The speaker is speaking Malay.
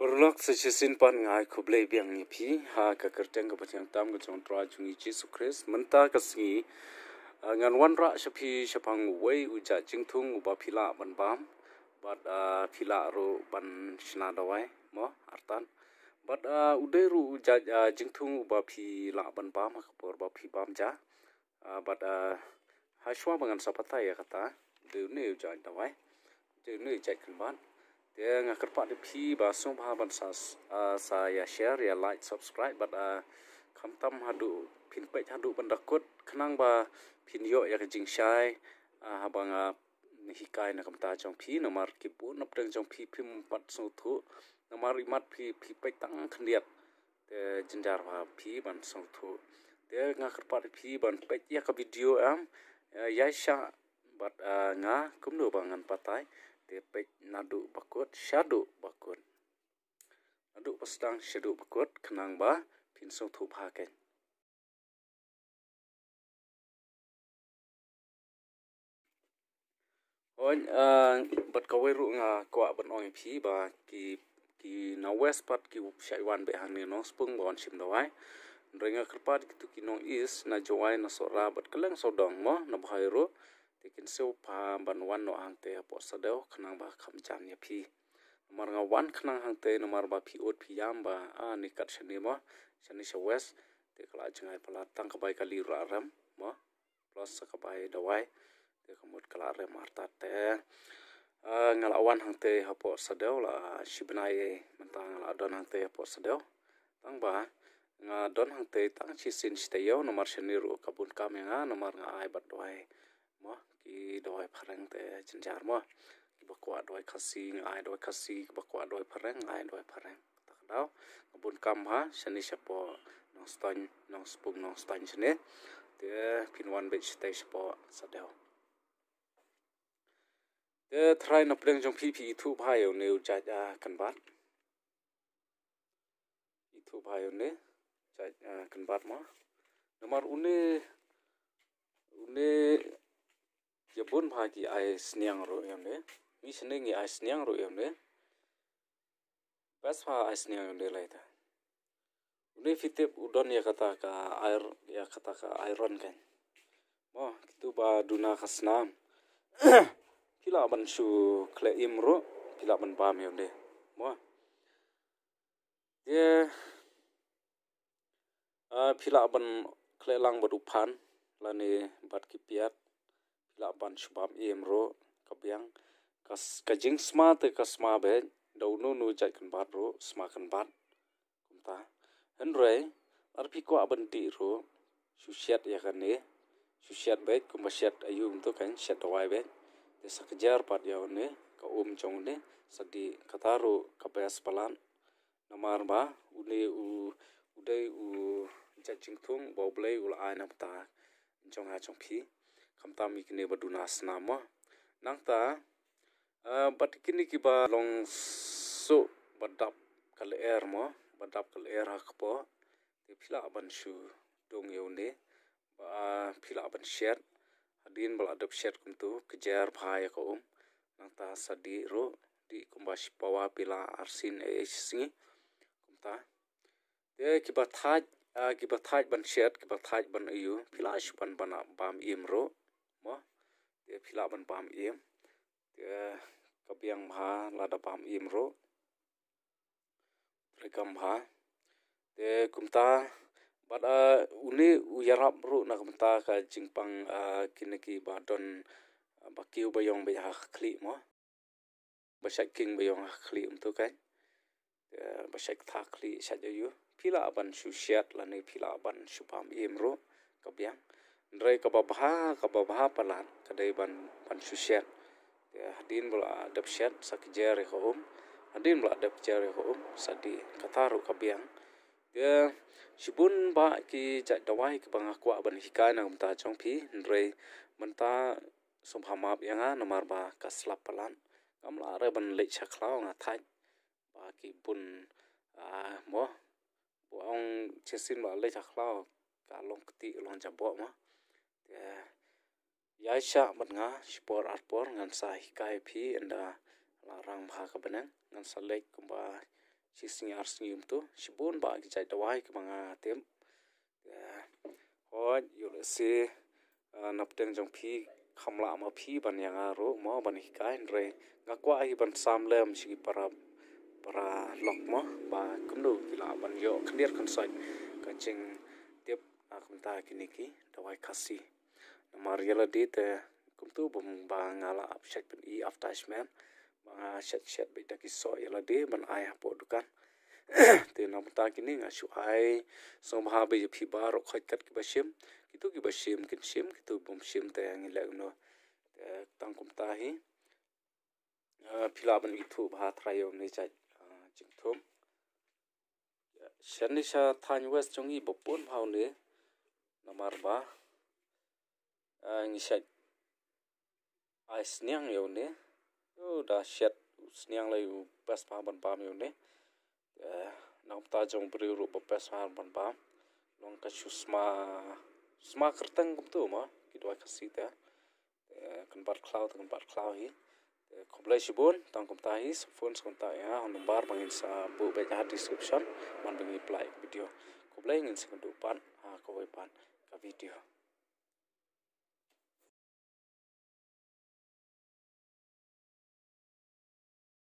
Perlak sejenis pan ngai kublay biang nyepi, ha kekerjaan kebetian tam kejong tra jungi Jesus Kristus mentah kesini. Ngan wan rak sepi sepang wei uja jingtung uba pila ban bam, bat ah, pila ah, ru ban sinadawai, mo artan. Ah, bat udai ru uja jingtung uba pila ban bam, ha kapur uba pila bam ja. Bat ha shua mengan sapatai ya kata, dewi uja jingtawai, dewi uja kelman. yang akan pak dipi basung bah ban saya share ya like subscribe but kam tam hadu pin pek hadu bandakut khnang ba pin yo ya jing shai habang hikai na kamta chong phi namar ki bu nap tang chong phi phim pat su thu namar imat phi phi pek tang khndiat te jinjar ba phi ban su thu te nga kar pat phi ban pek ya ka video am ya sha bat nga kum nu bangan patai tepek nadu bakut shadu bakut nadu pastang shadu bakut kenang ba pinso tu pakai Oh, bet kau baru nga kuat bet orang e pi ba ki ki na west part ki Taiwan be hang ni no spung bon sim doai. Ringa kerpat ki tu ki no east na joai na sora bet keleng sodong mo na bahairu. ro te kin seu pa ban wan no ang te po sa deo kanang ba kam jam ni pi mar nga wan kanang hang te mar ba pi ot pi yam ba a ni kat shani mo shani sha wes te kala jingai pala tang ka bai ka li ra ram mo plus ka bai da wai te kamut kala re mar ta te ngala wan hang te hapo sa deo la shibnai e mentang la don hang te hapo sa deo tang ba nga don hang te tang chi sin shi te yo no mar shani ru ka bun ka me nga no mar nga ai ba do มั้กีดอยพรังแต่จินจารมั้กีบกวาดดอยคาซีงไอดอยคาซีบกวาดดอยพรังไอดอยพรังตักดาวกบุญกรรมฮะชนิดเฉพาะน้องสตันน้องสปุงน้องสตันชนิดเดอพินวันเบชเตเฉพาะสเดวเดอทรายนับเรื่องจงพีพีทูพายเอาเนวจัดกันบัดทูพายเอาเนจัดกันบัดมั้ Nomor une une yabun pa ki ai sniang ro yam le mi sne ngi ai sniang ro yam le bas pa ai sniang yam le lai ta ne fite udon ya kata ka air ya kata ka iron kan mo kitu ba duna khasna kila ban shu kle imro kila ban pa me le mo ye a phila ban khle lang badu lani bat ki la ban shubam em ro kabyang kas kajing sma te kasma be do nu nu chai kan bat ro sma kan bat kum ta hen re ar pi ko ban ti ro shu shet ya kan ne shu shet be kum shet ayum to kan shet to wai be te sakjar pat ya ne ka um chong ne sadi kataru kapas palan namar ba une u udai u chaching thung boblei ul aina ta chong ha chong phi kamta mi kine ba duna sna ma nang ta bat kini ki ba long so badap kal air er ma badap kal air er hak po te phila ban shu dong yo ne ba phila ban shet adin bal adap shet kum tu kjer bhai ko um nang ta sadi ro di kumba shipawa pila arsin ech singi kumta te ki ba thaj ki ba thaj ban shet ki ba thaj ban yu phila shu ban bana bam im ro mo te phila ban pam im te kapiang bha la da pam im ro rekam bha te kumta bad a ah, uni u yarap ro na kumta ka jingpang a ah, kinaki ba don ah, ba kiu ba yong ba khli mo ba shak king ba yong khli um to kai te ba shak tha khli sha jo yu phila ban shu shiat la ne phila ban shu pam im ro kapiang dari kababaha, kababaha palan, kadai ban ban susyat. Ya, hadin bula adab syat, sakija rehoom. Hadin bula adab jah rehoom, sadi kataru kabiang. Ya, sibun ba ki jat dawai ki bang aku aban hikai nang mentah cong pi. Dari mentah sumhamab yang ha, nomar ba kaslap palan. Kamla are ban lech haklau ngatai. Ba ki bun, ah, mo. Buang cesin ba lech haklau. Kalong keti, lonjabok mah. Yaisyaq batnga xipor arpor ngan sa hikai phi enda larang mha ka benang ngan salek kumba chi snyar snyum tu shibun ba ki jai dawai ki manga tem hoj yul se napteng jong phi khamla ma phi ban yanga ro mo ban hikai ndre nga kwa hi ban sam lem shi para para lok mo ba kumnu ki la ban yo khdir khansai ka ching tep akum ta ki niki dawai khasi nomor yellow di te kum tu bum ba ngala abshak bin i aftash man ba nga shat shat bi taki so yellow di ban ai ha po dukan te nom ta ki ni nga shu ai so ma ha bi phi ba ro khoy kat ki ba shim ki tu ki ba shim kin shim ki tu bum shim te ang la no te eh, tang kum ta hi pilaban wi thu ba thra yom ni cha ching thum ya shani sha thanywes chungi bopun bhaune namar ba ငရှိုက်အစနျံယုံနေတို့ဒါရှက်စနျံလေးကိုပတ်ပါပန်ပါမြုံနေအဲနောက်တာကြောင့်ပြေရုပ်ပတ်စာပန်ပါလွန်ကချုစမာစမာခတန်ကုတမကိတဝခစီတာအဲကန်ပါကလောက်ကန်ပါကလောက်ဟိကွန်ပလက်ရှိဘွန်းတောင်းကွန်တိုင်းဖုန်းစွန်တိုင်းအောင်နံပါတ်ပင်းစာဘူဘက်ဟာဒီစကရစ်ပရှင်မှန်ပင်းပလိုက်ဗီဒီယိုကွန်ပလက်ငင်းစကတူပန်အာကိုဝေးပန်ကဗီဒီယို